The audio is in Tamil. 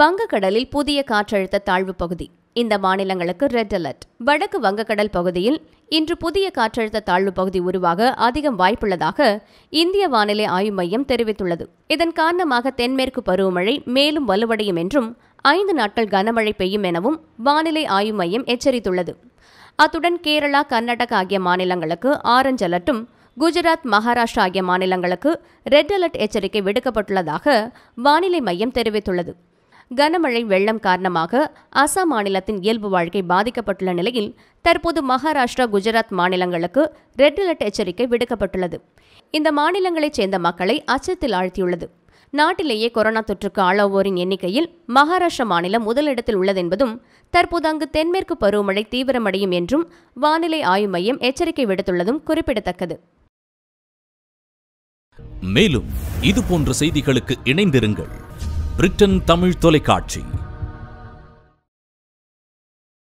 வங்கக்கடலில் புதிய காற்றழுத்த தாழ்வு பகுதி இந்த மாநிலங்களுக்கு ரெட் அலர்ட் வடக்கு வங்கக்கடல் பகுதியில் இன்று புதிய காற்றழுத்த தாழ்வு பகுதி உருவாக அதிகம் வாய்ப்புள்ளதாக இந்திய வானிலை ஆய்வு மையம் தெரிவித்துள்ளது இதன் காரணமாக தென்மேற்கு பருவமழை மேலும் வலுவடையும் என்றும் ஐந்து நாட்கள் கனமழை பெய்யும் எனவும் வானிலை ஆய்வு மையம் எச்சரித்துள்ளது அத்துடன் கேரளா கர்நாடகா ஆகிய மாநிலங்களுக்கு ஆரஞ்ச் அலர்ட்டும் குஜராத் மகாராஷ்டிரா ஆகிய மாநிலங்களுக்கு ரெட் அலர்ட் எச்சரிக்கை விடுக்கப்பட்டுள்ளதாக வானிலை மையம் தெரிவித்துள்ளது கனமழை வெள்ளம் காரணமாக அசாம் மாநிலத்தின் இயல்பு வாழ்க்கை பாதிக்கப்பட்டுள்ள நிலையில் தற்போது மகாராஷ்டிரா குஜராத் மாநிலங்களுக்கு ரெட் அலர்ட் எச்சரிக்கை விடுக்கப்பட்டுள்ளது இந்த மாநிலங்களைச் சேர்ந்த மக்களை அச்சத்தில் ஆழ்த்தியுள்ளது நாட்டிலேயே கொரோனா தொற்றுக்கு ஆளாவோரின் எண்ணிக்கையில் மகாராஷ்டிரா மாநிலம் முதலிடத்தில் உள்ளதென்பதும் தற்போது அங்கு தென்மேற்கு பருவமழை தீவிரமடையும் என்றும் வானிலை ஆய்வு மையம் எச்சரிக்கை விடுத்துள்ளதும் குறிப்பிடத்தக்கது மேலும் இது போன்ற செய்திகளுக்கு இணைந்திருங்கள் பிரிட்டன் தமிழ் தொலைக்காட்சி